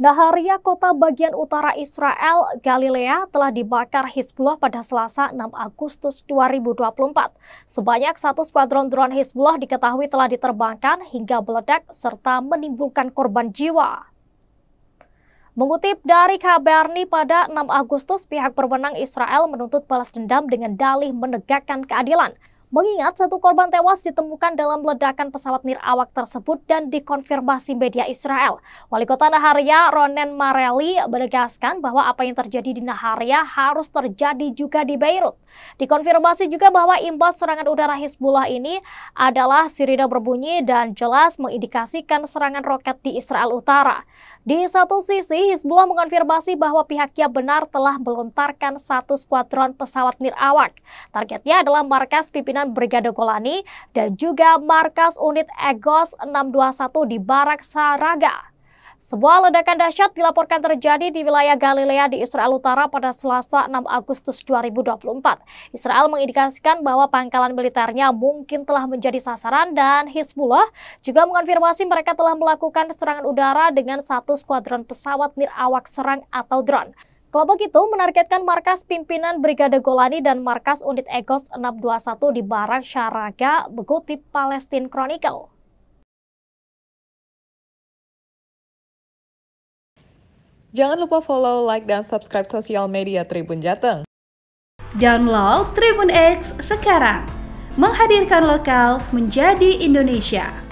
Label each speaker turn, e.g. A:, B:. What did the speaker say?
A: Naharia, kota bagian utara Israel, Galilea, telah dibakar Hizbullah pada Selasa 6 Agustus 2024. Sebanyak satu skuadron drone Hizbullah diketahui telah diterbangkan hingga meledak serta menimbulkan korban jiwa. Mengutip dari Kabarni pada 6 Agustus, pihak berwenang Israel menuntut balas dendam dengan dalih menegakkan keadilan. Mengingat satu korban tewas ditemukan dalam ledakan pesawat nirawak tersebut dan dikonfirmasi media Israel. Wali Kota Naharia Ronen Marelli menegaskan bahwa apa yang terjadi di Naharia harus terjadi juga di Beirut. Dikonfirmasi juga bahwa imbas serangan udara Hizbullah ini adalah sirida berbunyi dan jelas mengindikasikan serangan roket di Israel Utara. Di satu sisi, Hizbullah mengonfirmasi bahwa pihaknya benar telah melontarkan satu skuadron pesawat nirawak. Targetnya adalah markas pimpinan pimpinan Brigade Kolani dan juga markas unit EGOS 621 di Barak Saraga. Sebuah ledakan dahsyat dilaporkan terjadi di wilayah Galilea di Israel Utara pada Selasa 6 Agustus 2024. Israel mengindikasikan bahwa pangkalan militernya mungkin telah menjadi sasaran dan Hizbullah juga mengonfirmasi mereka telah melakukan serangan udara dengan satu skuadron pesawat nirawak serang atau drone. Kelompok itu menargetkan markas pimpinan Brigade Golani dan markas unit Egos 621 di Barak Syaraga,
B: mengutip Palestine Chronicle. Jangan lupa follow, like, dan subscribe sosial media Tribun Jateng.
A: Download Tribun X sekarang. Menghadirkan lokal menjadi Indonesia.